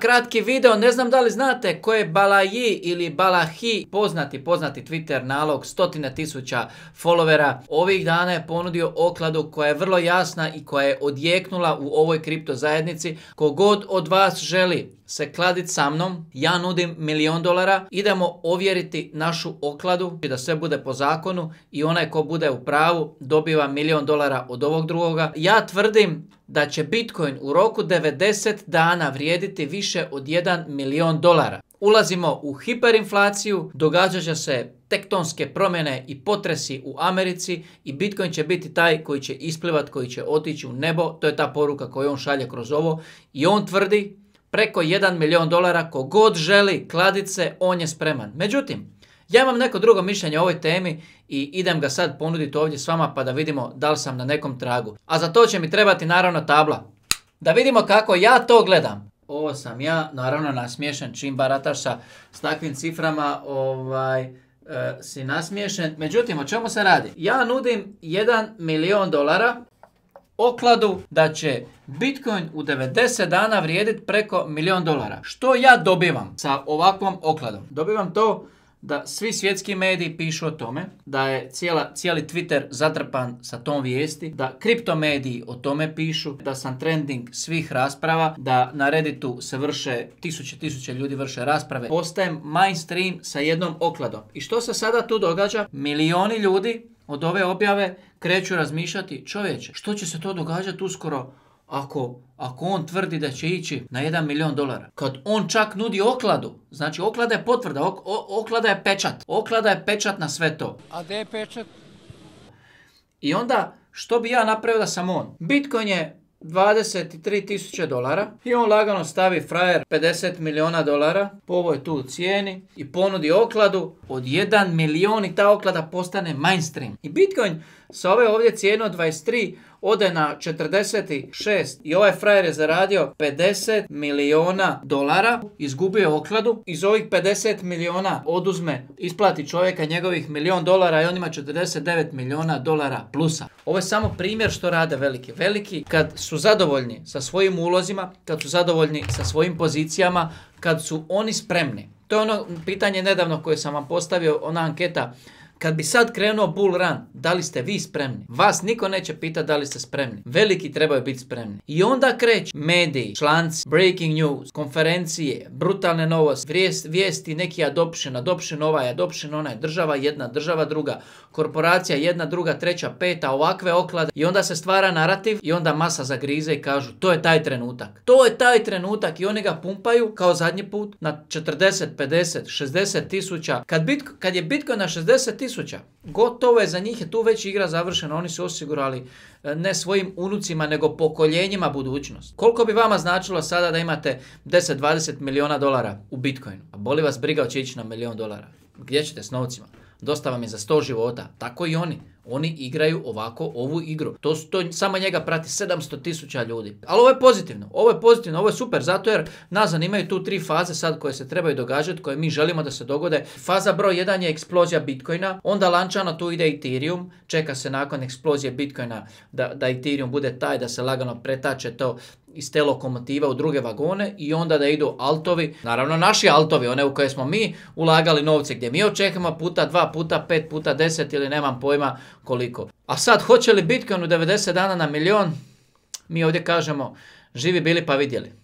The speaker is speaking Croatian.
Kratki video, ne znam da li znate ko je Balaji ili Balahi, poznati, poznati Twitter nalog, stotine tisuća followera. Ovih dana je ponudio okladu koja je vrlo jasna i koja je odjeknula u ovoj kripto zajednici. Kogod od vas želi se kladit sa mnom, ja nudim milion dolara, idemo ovjeriti našu okladu i da sve bude po zakonu i onaj ko bude u pravu dobiva milion dolara od ovog drugoga. Ja tvrdim da će Bitcoin u roku 90 dana vrijediti više od 1 milion dolara. Ulazimo u hiperinflaciju, događat će se tektonske promjene i potresi u Americi i Bitcoin će biti taj koji će isplivat, koji će otići u nebo, to je ta poruka koju on šalje kroz ovo i on tvrdi preko 1 milijun dolara, god želi kladice, on je spreman. Međutim, ja imam neko drugo mišljenje o ovoj temi i idem ga sad ponuditi ovdje s vama pa da vidimo da li sam na nekom tragu. A za to će mi trebati naravno tabla. Da vidimo kako ja to gledam. Ovo sam ja, naravno nasmiješen čim barataš sa s takvim ciframa, ovaj, e, si nasmiješen. Međutim, o čemu se radi? Ja nudim 1 milijon dolara okladu da će Bitcoin u 90 dana vrijediti preko milijon dolara. Što ja dobivam sa ovakvom okladom? Dobivam to da svi svjetski mediji pišu o tome, da je cijela, cijeli Twitter zatrpan sa tom vijesti, da kriptomediji o tome pišu, da sam trending svih rasprava, da na Redditu se vrše tisuće, tisuće ljudi vrše rasprave. Postajem mainstream sa jednom okladom. I što se sada tu događa? Milioni ljudi od ove objave kreću razmišljati čovječe, što će se to događati uskoro ako, ako on tvrdi da će ići na 1 milion dolara. Kad on čak nudi okladu, znači oklada je potvrda, oklada je pečat. Oklada je pečat na sve to. A gdje je pečat? I onda, što bi ja napravio da sam on? Bitcoin je 23.000 dolara i on lagano stavi frajer 50 miliona dolara po ovoj tu cijeni i ponudi okladu od 1 milion i ta oklada postane mainstream. I Bitcoin sa ove ovdje cijene od 23 ode na 46 i ovaj frajer je zaradio 50 miliona dolara, izgubio okladu, iz ovih 50 miliona oduzme, isplati čovjeka njegovih milion dolara i on ima 49 miliona dolara plusa. Ovo je samo primjer što rade veliki. Veliki kad su zadovoljni sa svojim ulozima, kad su zadovoljni sa svojim pozicijama, kad su oni spremni. To je ono pitanje nedavno koje sam vam postavio, ona anketa kad bi sad krenuo bull run, da li ste vi spremni? Vas niko neće pitati da li ste spremni. Veliki trebaju biti spremni. I onda kreć, mediji, članci, breaking news, konferencije, brutalne novosti, vijesti, neki adoption, adoption ovaj, adoption onaj, država jedna, država druga, korporacija jedna, druga, treća, peta, ovakve oklade. I onda se stvara narativ i onda masa zagrize i kažu to je taj trenutak. To je taj trenutak i oni ga pumpaju kao zadnji put na 40, 50, 60 tisuća. Kad, kad je Bitcoin na 60 tisuća, tisuća. Gotovo je, za njih je tu već igra završena, oni su osigurali e, ne svojim unucima, nego pokoljenjima budućnost. Koliko bi vama značilo sada da imate 10-20 miliona dolara u Bitcoinu? A boli vas briga, oći ići na milion dolara. Gdje ćete s novcima? Dosta vam je za 100 života, tako i oni. Oni igraju ovako ovu igru. To, samo njega prati 700 tisuća ljudi. Ali ovo je pozitivno. Ovo je pozitivno, ovo je super. Zato jer nas zanimaju tu tri faze sad koje se trebaju događati, koje mi želimo da se dogode. Faza broj 1 je eksplozija Bitcoina. Onda lančano tu ide Ethereum. Čeka se nakon eksplozije Bitcoina da, da Ethereum bude taj, da se lagano pretače to iz te lokomotive u druge vagone i onda da idu altovi, naravno naši altovi, one u koje smo mi ulagali novce, gdje mi očekujemo puta dva, puta pet, puta deset ili nemam pojma koliko. A sad, hoće li Bitcoin u 90 dana na milion? Mi ovdje kažemo, živi bili pa vidjeli.